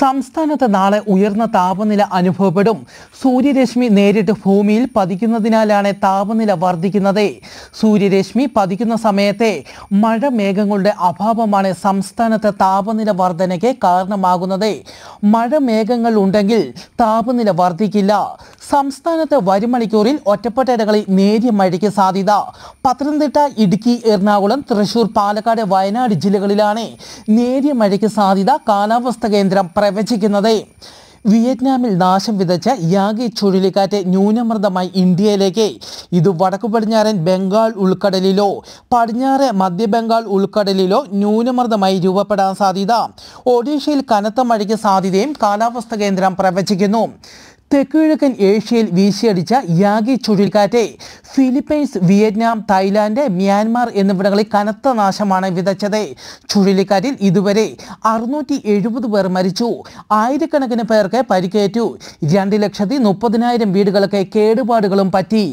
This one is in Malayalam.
സംസ്ഥാനത്ത് നാളെ ഉയർന്ന താപനില അനുഭവപ്പെടും സൂര്യരശ്മി നേരിട്ട് ഭൂമിയിൽ പതിക്കുന്നതിനാലാണ് താപനില വർദ്ധിക്കുന്നത് സൂര്യരശ്മി പതിക്കുന്ന സമയത്തെ മഴ മേഘങ്ങളുടെ അഭാവമാണ് സംസ്ഥാനത്ത് താപനില വർധനയ്ക്ക് കാരണമാകുന്നത് മഴ മേഘങ്ങൾ ഉണ്ടെങ്കിൽ താപനില വർദ്ധിക്കില്ല സംസ്ഥാനത്ത് വരുമണിക്കൂറിൽ ഒറ്റപ്പെട്ടിടകളിൽ നേരിയ മഴയ്ക്ക് സാധ്യത പത്തനംതിട്ട ഇടുക്കി എറണാകുളം തൃശൂർ പാലക്കാട് വയനാട് ജില്ലകളിലാണ് നേരിയ മഴയ്ക്ക് സാധ്യത കാലാവസ്ഥ കേന്ദ്രം പ്രവചിക്കുന്നത് വിയറ്റ്നാമിൽ നാശം വിതച്ച യാഗി ചുഴലിക്കാറ്റ് ന്യൂനമർദ്ദമായി ഇന്ത്യയിലേക്ക് ഇത് വടക്കു പടിഞ്ഞാറൻ ബംഗാൾ ഉൾക്കടലിലോ പടിഞ്ഞാറ് മധ്യബംഗാൾ ഉൾക്കടലിലോ ന്യൂനമർദ്ദമായി രൂപപ്പെടാൻ സാധ്യത ഒഡീഷയിൽ കനത്ത മഴയ്ക്ക് സാധ്യതയും കാലാവസ്ഥാ കേന്ദ്രം പ്രവചിക്കുന്നു തെക്കുകിഴക്കൻ ഏഷ്യയിൽ വീശിയടിച്ച യാഗി ചുഴലിക്കാറ്റ് ഫിലിപ്പൈൻസ് വിയറ്റ്നാം തായ്ലാന്റ് മ്യാൻമാർ എന്നിവിടങ്ങളിൽ കനത്ത നാശമാണ് വിതച്ചത് ചുഴലിക്കാറ്റിൽ ഇതുവരെ അറുന്നൂറ്റി എഴുപത് പേർ മരിച്ചു ആയിരക്കണക്കിന് പേർക്ക് പരിക്കേറ്റു രണ്ട് ലക്ഷത്തി മുപ്പതിനായിരം വീടുകൾക്ക് കേടുപാടുകളും പറ്റി